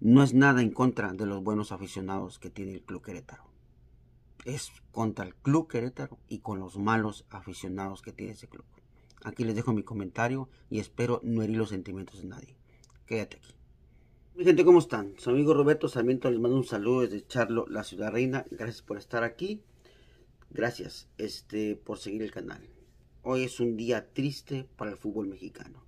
no es nada en contra de los buenos aficionados que tiene el Club Querétaro. Es contra el Club Querétaro y con los malos aficionados que tiene ese club. Aquí les dejo mi comentario y espero no herir los sentimientos de nadie. Quédate aquí. Mi gente, ¿cómo están? Su amigo Roberto Sarmiento les mando un saludo desde Charlo, la ciudad reina. Gracias por estar aquí. Gracias este, por seguir el canal. Hoy es un día triste para el fútbol mexicano.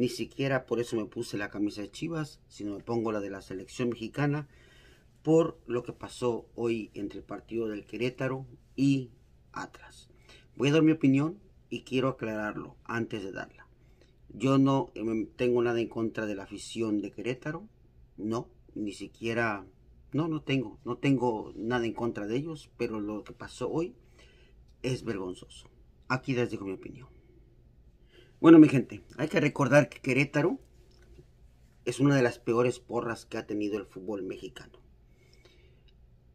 Ni siquiera por eso me puse la camisa de Chivas, sino me pongo la de la selección mexicana por lo que pasó hoy entre el partido del Querétaro y Atlas. Voy a dar mi opinión y quiero aclararlo antes de darla. Yo no eh, tengo nada en contra de la afición de Querétaro, no, ni siquiera, no, no tengo, no tengo nada en contra de ellos, pero lo que pasó hoy es vergonzoso. Aquí les digo mi opinión. Bueno, mi gente, hay que recordar que Querétaro es una de las peores porras que ha tenido el fútbol mexicano.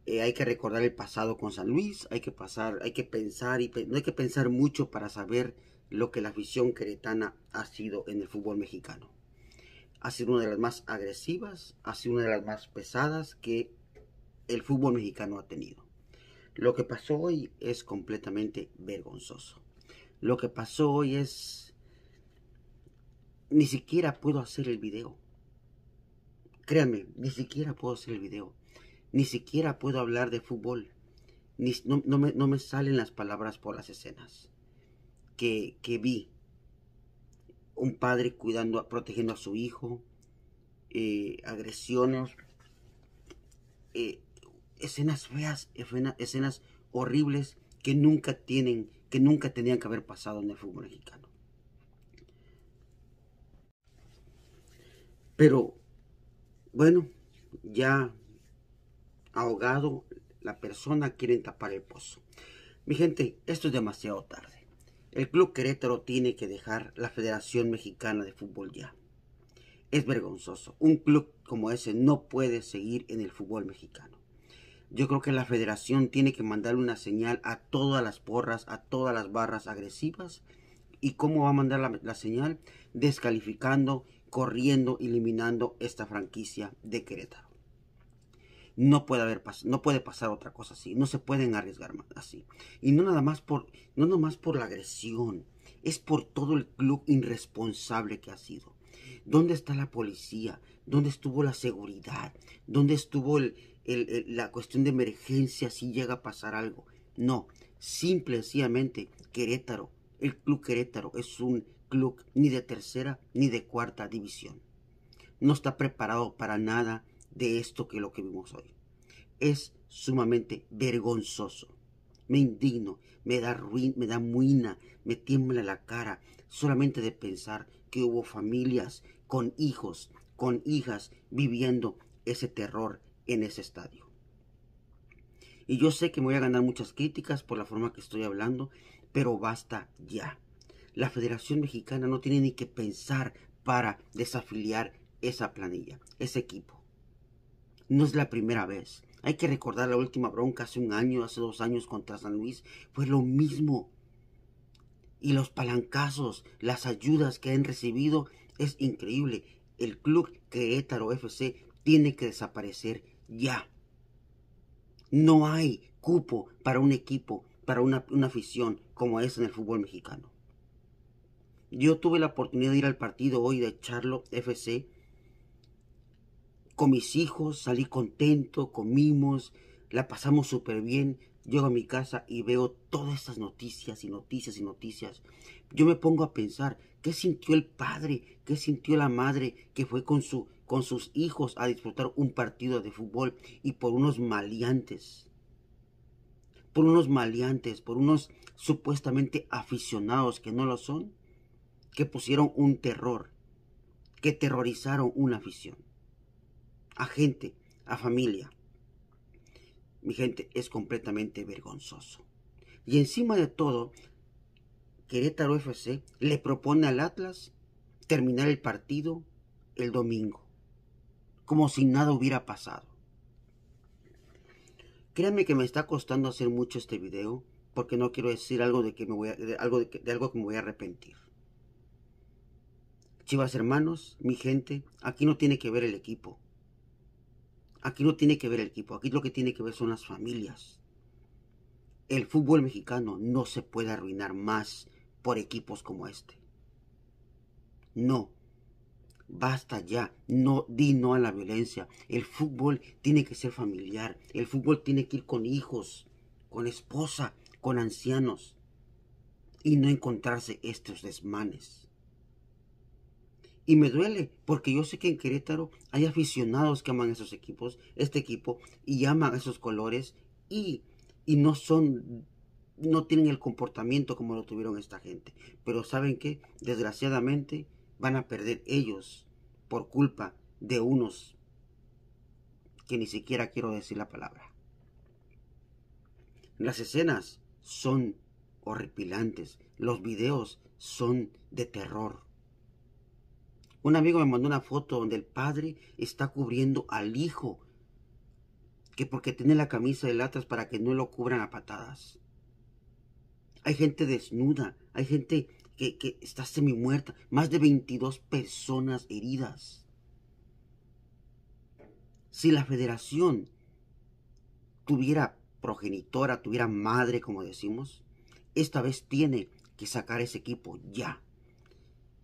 Eh, hay que recordar el pasado con San Luis, hay que pasar, hay que pensar y no hay que pensar mucho para saber lo que la afición queretana ha sido en el fútbol mexicano. Ha sido una de las más agresivas, ha sido una de las más pesadas que el fútbol mexicano ha tenido. Lo que pasó hoy es completamente vergonzoso. Lo que pasó hoy es ni siquiera puedo hacer el video. Créanme, ni siquiera puedo hacer el video. Ni siquiera puedo hablar de fútbol. no, me, salen las palabras por las escenas que, vi. Un padre cuidando, protegiendo a su hijo, eh, agresiones, eh, escenas feas, escenas horribles que nunca tienen, que nunca tenían que haber pasado en el fútbol mexicano. Pero, bueno, ya ahogado, la persona quiere tapar el pozo. Mi gente, esto es demasiado tarde. El Club Querétaro tiene que dejar la Federación Mexicana de Fútbol ya. Es vergonzoso. Un club como ese no puede seguir en el fútbol mexicano. Yo creo que la federación tiene que mandar una señal a todas las porras, a todas las barras agresivas. ¿Y cómo va a mandar la señal? Descalificando corriendo, eliminando esta franquicia de Querétaro. No puede, haber, no puede pasar otra cosa así, no se pueden arriesgar así. Y no nada más por, no nada más por la agresión, es por todo el club irresponsable que ha sido. ¿Dónde está la policía? ¿Dónde estuvo la seguridad? ¿Dónde estuvo la cuestión de emergencia si llega a pasar algo? No, simple, sencillamente, Querétaro, el Club Querétaro es un club ni de tercera ni de cuarta división. No está preparado para nada de esto que lo que vimos hoy. Es sumamente vergonzoso. Me indigno, me da ruin, me da muina, me tiembla la cara solamente de pensar que hubo familias con hijos, con hijas viviendo ese terror en ese estadio. Y yo sé que me voy a ganar muchas críticas por la forma que estoy hablando, pero basta ya la Federación Mexicana no tiene ni que pensar para desafiliar esa planilla, ese equipo. No es la primera vez. Hay que recordar la última bronca hace un año, hace dos años contra San Luis. Fue lo mismo. Y los palancazos, las ayudas que han recibido, es increíble. El club Querétaro FC tiene que desaparecer ya. No hay cupo para un equipo, para una, una afición como es en el fútbol mexicano. Yo tuve la oportunidad de ir al partido hoy de Charlo FC con mis hijos, salí contento, comimos, la pasamos súper bien. Llego a mi casa y veo todas estas noticias y noticias y noticias. Yo me pongo a pensar, ¿qué sintió el padre? ¿Qué sintió la madre que fue con, su, con sus hijos a disfrutar un partido de fútbol y por unos maleantes? Por unos maleantes, por unos supuestamente aficionados que no lo son que pusieron un terror, que terrorizaron una afición, a gente, a familia. Mi gente, es completamente vergonzoso. Y encima de todo, Querétaro FC le propone al Atlas terminar el partido el domingo, como si nada hubiera pasado. Créanme que me está costando hacer mucho este video, porque no quiero decir algo de que me voy a, algo de algo que me voy a arrepentir. Chivas hermanos, mi gente, aquí no tiene que ver el equipo. Aquí no tiene que ver el equipo, aquí lo que tiene que ver son las familias. El fútbol mexicano no se puede arruinar más por equipos como este. No, basta ya, no di no a la violencia. El fútbol tiene que ser familiar, el fútbol tiene que ir con hijos, con esposa, con ancianos y no encontrarse estos desmanes. Y me duele, porque yo sé que en Querétaro hay aficionados que aman esos equipos, este equipo, y aman esos colores, y, y no son, no tienen el comportamiento como lo tuvieron esta gente. Pero saben que, desgraciadamente, van a perder ellos por culpa de unos que ni siquiera quiero decir la palabra. Las escenas son horripilantes, los videos son de terror. Un amigo me mandó una foto donde el padre está cubriendo al hijo, que porque tiene la camisa de latas para que no lo cubran a patadas. Hay gente desnuda, hay gente que, que está semi muerta, más de 22 personas heridas. Si la federación tuviera progenitora, tuviera madre, como decimos, esta vez tiene que sacar ese equipo ya.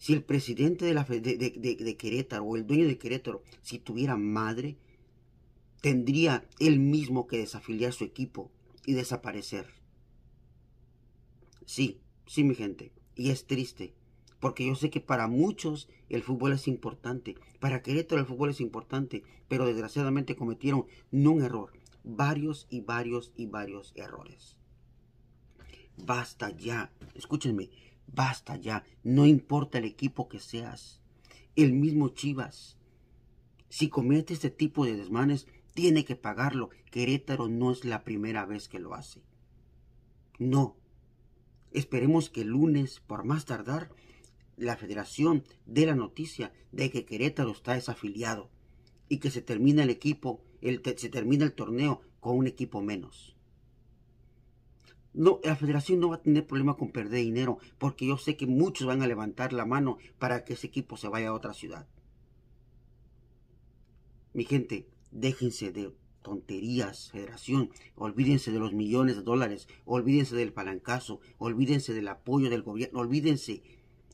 Si el presidente de, Querétaro o el dueño de Querétaro, si tuviera madre, tendría él mismo que desafiliar su equipo y desaparecer. Sí, sí, mi gente. Y es triste, porque yo sé que para muchos el fútbol es importante. Para Querétaro el fútbol es importante, pero desgraciadamente cometieron no un error, varios y varios y varios errores. Basta ya. Escúchenme, Basta ya, no importa el equipo que seas, el mismo Chivas. Si comete este tipo de desmanes, tiene que pagarlo. Querétaro no es la primera vez que lo hace. No. Esperemos que el lunes, por más tardar, la federación dé la noticia de que Querétaro está desafiliado y que se termina el equipo, el, se termina el torneo con un equipo menos no, la federación no va a tener problema con perder dinero, porque yo sé que muchos van a levantar la mano para que ese equipo se vaya a otra ciudad. Mi gente, déjense de tonterías, federación, olvídense de los millones de dólares, olvídense del palancazo, olvídense del apoyo del gobierno, olvídense.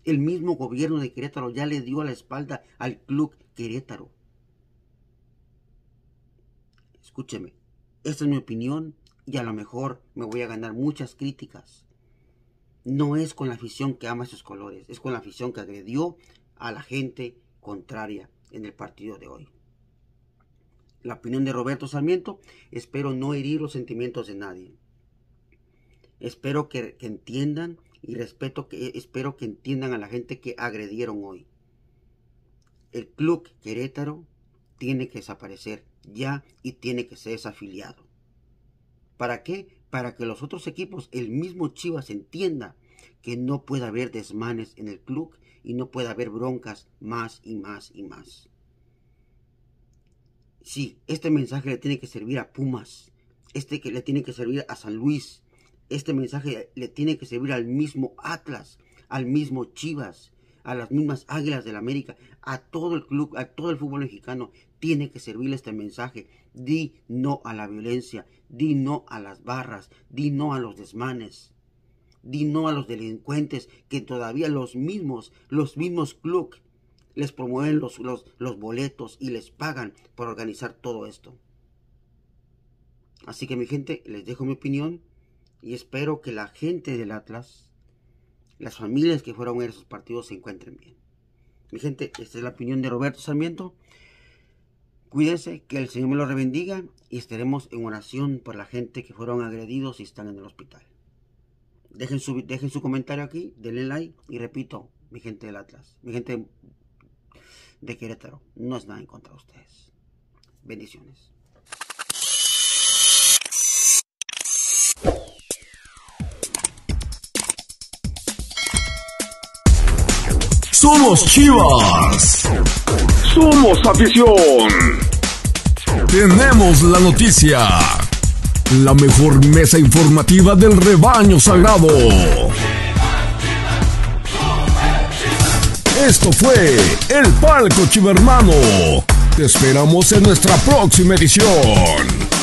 El mismo gobierno de Querétaro ya le dio la espalda al club Querétaro. Escúcheme, esta es mi opinión, y a lo mejor me voy a ganar muchas críticas. No es con la afición que ama esos colores, es con la afición que agredió a la gente contraria en el partido de hoy. La opinión de Roberto Sarmiento, espero no herir los sentimientos de nadie. Espero que, entiendan y respeto que espero que entiendan a la gente que agredieron hoy. El club Querétaro tiene que desaparecer ya y tiene que ser desafiliado. ¿Para qué? Para que los otros equipos, el mismo Chivas, entienda que no puede haber desmanes en el club y no puede haber broncas más y más y más. Sí, este mensaje le tiene que servir a Pumas, este que le tiene que servir a San Luis, este mensaje le tiene que servir al mismo Atlas, al mismo Chivas, a las mismas Águilas del América, a todo el club, a todo el fútbol mexicano tiene que servirle este mensaje. Di no a la violencia, di no a las barras, di no a los desmanes, di no a los delincuentes que todavía los mismos, los mismos clubes les promueven los, los, los boletos y les pagan por organizar todo esto. Así que mi gente, les dejo mi opinión y espero que la gente del Atlas, las familias que fueron a esos partidos se encuentren bien. Mi gente, esta es la opinión de Roberto Sarmiento. Cuídense, que el Señor me lo rebendiga y estaremos en oración por la gente que fueron agredidos y están en el hospital. Dejen su, dejen su comentario aquí, denle like y repito, mi gente del Atlas, mi gente de Querétaro, no es nada en contra de ustedes. Bendiciones. Somos Chivas. Somos afición. Tenemos la noticia. La mejor mesa informativa del rebaño sagrado. Esto fue El Palco Chivermano. Te esperamos en nuestra próxima edición.